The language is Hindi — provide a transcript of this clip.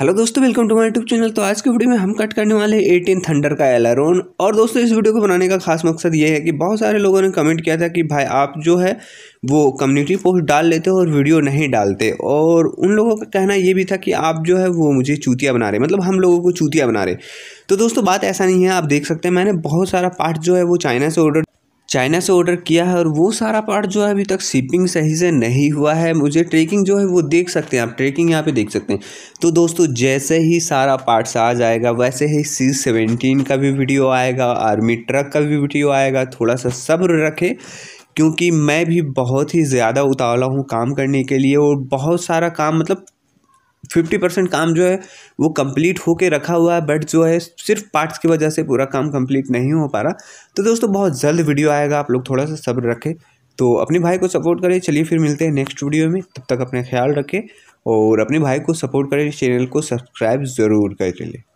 हेलो दोस्तों welcome to my YouTube channel तो आज के वीडियो में हम कट करने वाले हैं एटीन थंडर का एलारोन और दोस्तों इस वीडियो को बनाने का खास मकसद ये है कि बहुत सारे लोगों ने कमेंट किया था कि भाई आप जो है वो कम्युनिटी पोस्ट डाल लेते हो और वीडियो नहीं डालते और उन लोगों का कहना ये भी था कि आप जो है वो मुझे चूतिया बना रहे मतलब हम लोगों को चूतिया बना रहे तो दोस्तों बात ऐसा नहीं है आप देख सकते हैं मैंने बहुत सारा पार्ट जो है वो चाइना से ऑर्डर चाइना से ऑर्डर किया है और वो सारा पार्ट जो है अभी तक शिपिंग सही से नहीं हुआ है मुझे ट्रैकिंग जो है वो देख सकते हैं आप ट्रैकिंग यहाँ पे देख सकते हैं तो दोस्तों जैसे ही सारा पार्ट्स आ जाएगा वैसे ही सी सेवेंटीन का भी वीडियो आएगा आर्मी ट्रक का भी वीडियो आएगा थोड़ा सा सब्र रखें क्योंकि मैं भी बहुत ही ज़्यादा उतावला हूँ काम करने के लिए और बहुत सारा काम मतलब फिफ्टी परसेंट काम जो है वो कंप्लीट होके रखा हुआ है बट जो है सिर्फ पार्ट्स की वजह से पूरा काम कंप्लीट नहीं हो पा रहा तो दोस्तों बहुत जल्द वीडियो आएगा आप लोग थोड़ा सा सब्र रखें तो अपने भाई को सपोर्ट करें चलिए फिर मिलते हैं नेक्स्ट वीडियो में तब तक अपना ख्याल रखें और अपने भाई को सपोर्ट करें इस चैनल को सब्सक्राइब ज़रूर कर ले